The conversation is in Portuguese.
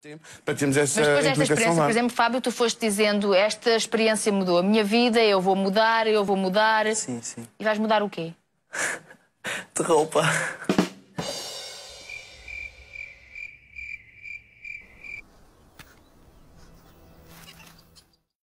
tempo para termos essa Mas depois desta experiência, lá. por exemplo, Fábio, tu foste dizendo esta experiência mudou a minha vida, eu vou mudar, eu vou mudar. Sim, sim. E vais mudar o quê? De roupa.